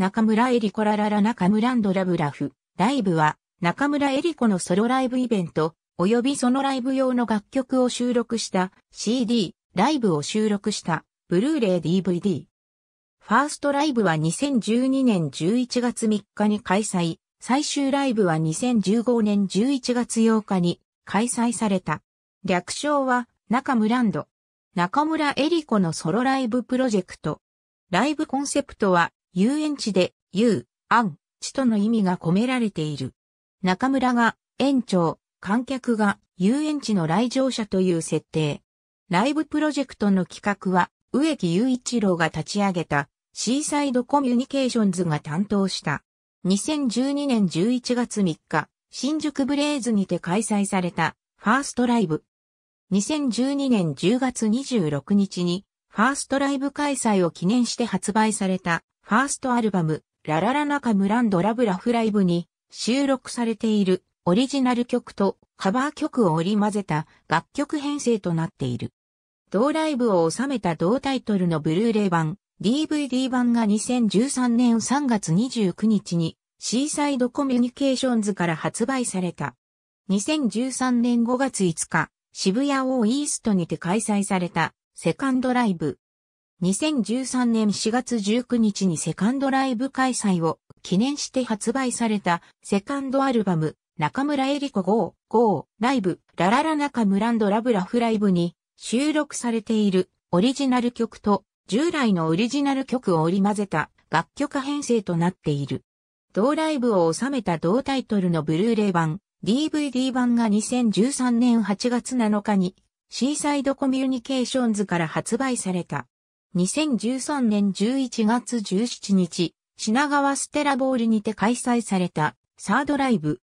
中村エリコラララ中村ドラブラフ。ライブは、中村エリコのソロライブイベント、及びそのライブ用の楽曲を収録した CD、ライブを収録したブルーレイ DVD。ファーストライブは2012年11月3日に開催、最終ライブは2015年11月8日に開催された。略称は中村ンド。中村エリコのソロライブプロジェクト。ライブコンセプトは遊園地で、遊、安、地との意味が込められている。中村が、園長、観客が、遊園地の来場者という設定。ライブプロジェクトの企画は、植木雄一郎が立ち上げた、シーサイドコミュニケーションズが担当した。2012年11月3日、新宿ブレイズにて開催された、ファーストライブ。2012年10月26日に、ファーストライブ開催を記念して発売されたファーストアルバム、ラララナカムランドラブラフライブに収録されているオリジナル曲とカバー曲を織り交ぜた楽曲編成となっている。同ライブを収めた同タイトルのブルーレイ版、DVD 版が2013年3月29日にシーサイドコミュニケーションズから発売された。2013年5月5日、渋谷オーイーストにて開催されたセカンドライブ2013年4月19日にセカンドライブ開催を記念して発売されたセカンドアルバム中村エリコ5、5、ライブ、ラララ中村ラブラフライブに収録されているオリジナル曲と従来のオリジナル曲を織り交ぜた楽曲編成となっている。同ライブを収めた同タイトルのブルーレイ版、DVD 版が2013年8月7日にシーサイドコミュニケーションズから発売された。2013年11月17日、品川ステラボールにて開催されたサードライブ。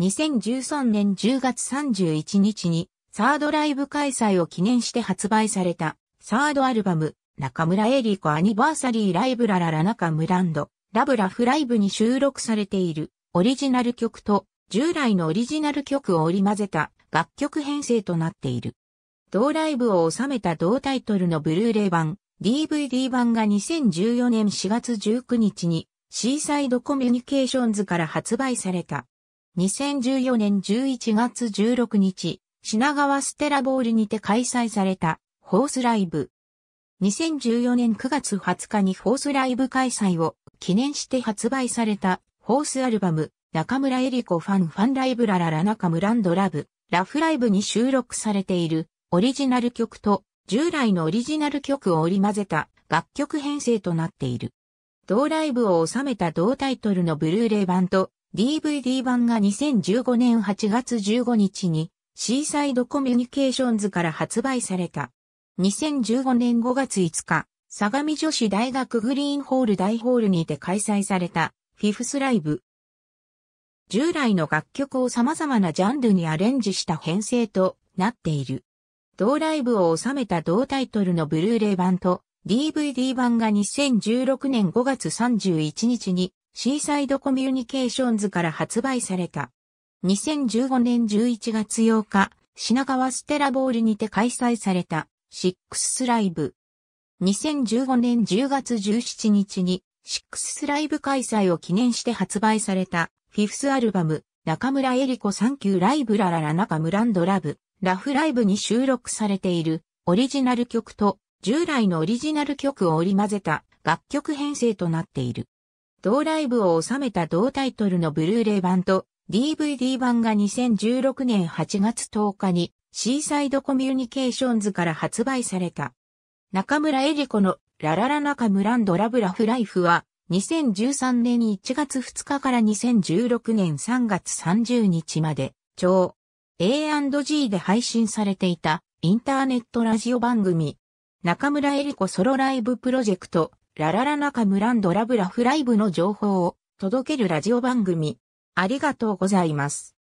2013年10月31日にサードライブ開催を記念して発売されたサードアルバム中村エリコアニバーサリーライブラララ中村ンドラブラフライブに収録されているオリジナル曲と従来のオリジナル曲を織り交ぜた楽曲編成となっている。同ライブを収めた同タイトルのブルーレイ版 DVD 版が2014年4月19日にシーサイドコミュニケーションズから発売された。2014年11月16日、品川ステラボールにて開催されたホースライブ。2014年9月20日にホースライブ開催を記念して発売されたホースアルバム中村エリコファンファンライブラララ中村ランドラブラフライブに収録されているオリジナル曲と従来のオリジナル曲を織り交ぜた楽曲編成となっている。同ライブを収めた同タイトルのブルーレイ版と DVD 版が2015年8月15日にシーサイドコミュニケーションズから発売された。2015年5月5日、相模女子大学グリーンホール大ホールにて開催されたフィフスライブ。従来の楽曲を様々なジャンルにアレンジした編成となっている。同ライブを収めた同タイトルのブルーレイ版と DVD 版が2016年5月31日にシーサイドコミュニケーションズから発売された。2015年11月8日、品川ステラボールにて開催されたシックスライブ。2015年10月17日にシックスライブ開催を記念して発売されたフィフスアルバム中村エリコサンキューライブラララ中村ンドラブラフライブに収録されているオリジナル曲と従来のオリジナル曲を織り混ぜた楽曲編成となっている。同ライブを収めた同タイトルのブルーレイ版と DVD 版が2016年8月10日にシーサイドコミュニケーションズから発売された。中村エリ子のラララ中村ドラブラフライフは2013年1月2日から2016年3月30日まで、超 A&G で配信されていたインターネットラジオ番組、中村エリ子ソロライブプロジェクト、ラララ中村ドラブラフライブの情報を届けるラジオ番組、ありがとうございます。